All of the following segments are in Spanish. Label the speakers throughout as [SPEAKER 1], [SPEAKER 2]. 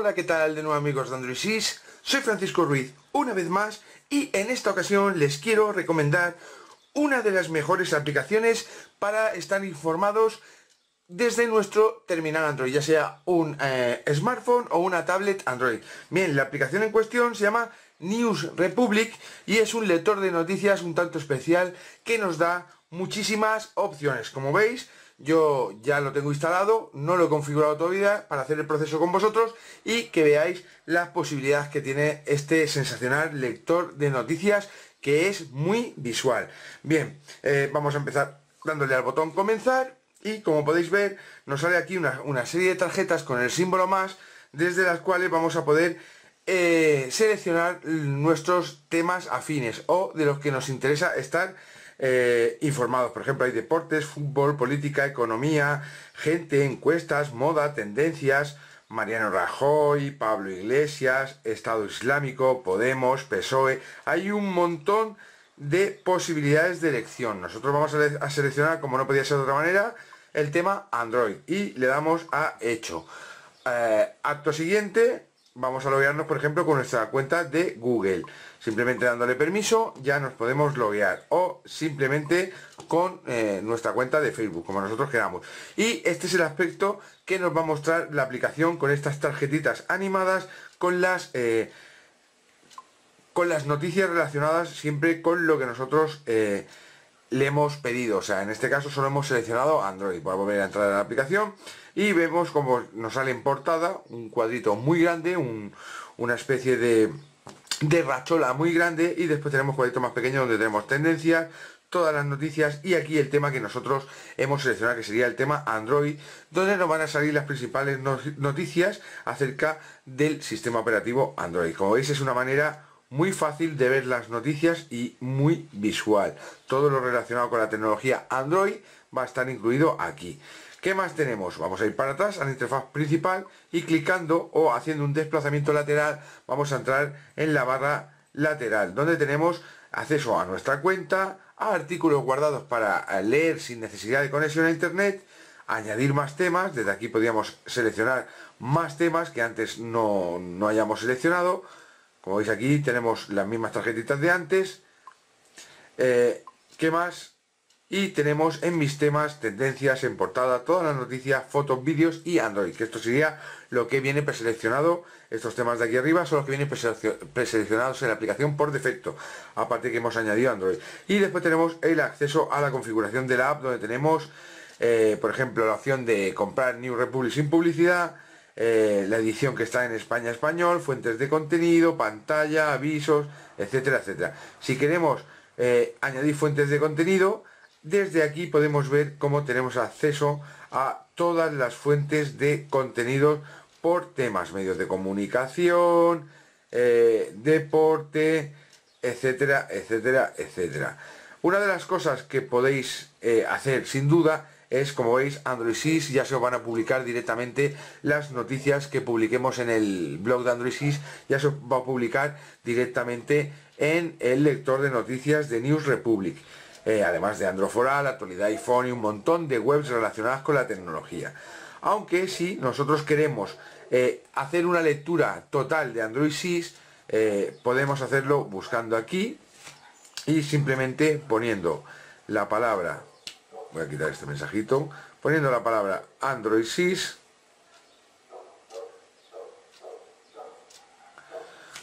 [SPEAKER 1] Hola, ¿qué tal? De nuevo amigos de Android 6, soy Francisco Ruiz una vez más y en esta ocasión les quiero recomendar una de las mejores aplicaciones para estar informados desde nuestro terminal Android, ya sea un eh, smartphone o una tablet Android. Bien, la aplicación en cuestión se llama News Republic y es un lector de noticias un tanto especial que nos da muchísimas opciones. Como veis, yo ya lo tengo instalado, no lo he configurado todavía para hacer el proceso con vosotros y que veáis las posibilidades que tiene este sensacional lector de noticias que es muy visual. Bien, eh, vamos a empezar dándole al botón comenzar y como podéis ver nos sale aquí una, serie de tarjetas con el símbolo más desde las cuales vamos a poder eh, seleccionar nuestros temas afines o de los que nos interesa estar eh, informados. Por ejemplo, hay deportes, fútbol, política, economía, gente, encuestas, moda, tendencias, Mariano Rajoy, Pablo Iglesias, Estado Islámico, Podemos, PSOE. Hay un montón de posibilidades de elección. Nosotros vamos a seleccionar, como no podía ser de otra manera, el tema Android y le damos a hecho. Eh, acto siguiente, vamos a loguearnos por ejemplo con nuestra cuenta de Google simplemente dándole permiso ya nos podemos loguear o simplemente con eh, nuestra cuenta de Facebook como nosotros queramos y este es el aspecto que nos va a mostrar la aplicación con estas tarjetitas animadas con las eh, con las noticias relacionadas siempre con lo que nosotros eh, le hemos pedido, o sea, en este caso solo hemos seleccionado Android. Pues Voy a volver a entrar a la aplicación y vemos como nos sale en portada un cuadrito muy grande, una especie de, de rachola muy grande y después tenemos cuadrito más pequeño donde tenemos tendencias, todas las noticias y aquí el tema que nosotros hemos seleccionado que sería el tema Android donde nos van a salir las principales noticias acerca del sistema operativo Android. Como veis es una manera muy fácil de ver las noticias y muy visual. Todo lo relacionado con la tecnología Android va a estar incluido aquí. ¿Qué más tenemos? Vamos a ir para atrás a la interfaz principal y clicando o haciendo un desplazamiento lateral vamos a entrar en la barra lateral donde tenemos acceso a nuestra cuenta, a artículos guardados para eh, leer sin necesidad de conexión a internet, añadir más temas, desde aquí podríamos seleccionar más temas que antes no, no hayamos seleccionado, como veis aquí tenemos las mismas tarjetitas de antes eh, ¿qué más? y tenemos en mis temas, tendencias, en portada, todas las noticias, fotos, vídeos y Android, que esto sería lo que viene preseleccionado, estos temas de aquí arriba son los que vienen preseleccionados en la aplicación por defecto, aparte que hemos añadido Android. Y después tenemos el acceso a la configuración de la app, donde tenemos, eh, por ejemplo, la opción de comprar New Republic sin publicidad, eh, la edición que está en España español, fuentes de contenido, pantalla, avisos, etcétera, etcétera. Si queremos eh, añadir fuentes de contenido, desde aquí podemos ver cómo tenemos acceso a todas las fuentes de contenido por temas, medios de comunicación, eh, deporte, etcétera, etcétera, etcétera. Una de las cosas que podéis hacer sin duda es, como veis, Android 6, ya se van a publicar directamente las noticias que publiquemos en el blog de Android 6, ya se va a publicar directamente en el lector de noticias de News Republic. Eh, además de la actualidad iPhone y un montón de webs relacionadas con la tecnología. Aunque si nosotros queremos eh, hacer una lectura total de Android 6, eh, podemos hacerlo buscando aquí y simplemente poniendo la palabra voy a quitar este mensajito, poniendo la palabra Android 6.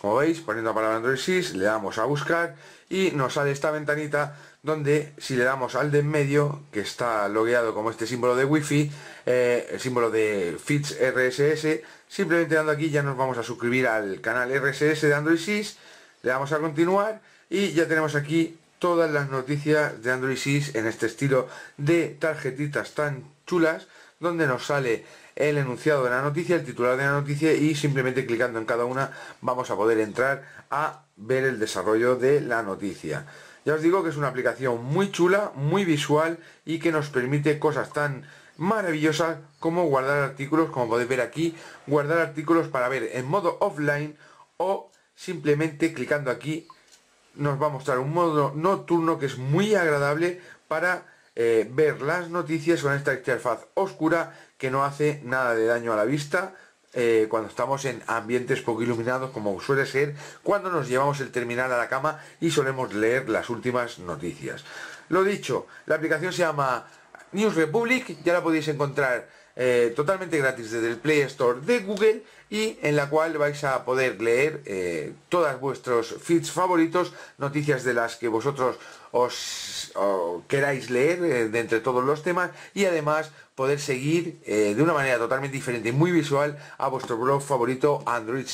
[SPEAKER 1] Como veis, poniendo la palabra Android 6, le damos a buscar y nos sale esta ventanita donde si le damos al de en medio, que está logueado como este símbolo de wifi, eh, el símbolo de feeds RSS, simplemente dando aquí ya nos vamos a suscribir al canal RSS de Android 6, le damos a continuar y ya tenemos aquí todas las noticias de Android 6 en este estilo de tarjetitas tan chulas donde nos sale el enunciado de la noticia, el titular de la noticia y simplemente clicando en cada una vamos a poder entrar a ver el desarrollo de la noticia. Ya os digo que es una aplicación muy chula, muy visual y que nos permite cosas tan maravillosas como guardar artículos, como podéis ver aquí, guardar artículos para ver en modo offline o simplemente clicando aquí nos va a mostrar un modo nocturno que es muy agradable para eh, ver las noticias con esta interfaz oscura que no hace nada de daño a la vista eh, cuando estamos en ambientes poco iluminados como suele ser cuando nos llevamos el terminal a la cama y solemos leer las últimas noticias. Lo dicho, la aplicación se llama News Republic, ya la podéis encontrar eh, totalmente gratis desde el Play Store de Google y en la cual vais a poder leer eh, todos vuestros feeds favoritos, noticias de las que vosotros os queráis leer eh, de entre todos los temas y además poder seguir de una manera totalmente diferente y muy visual a vuestro blog favorito Android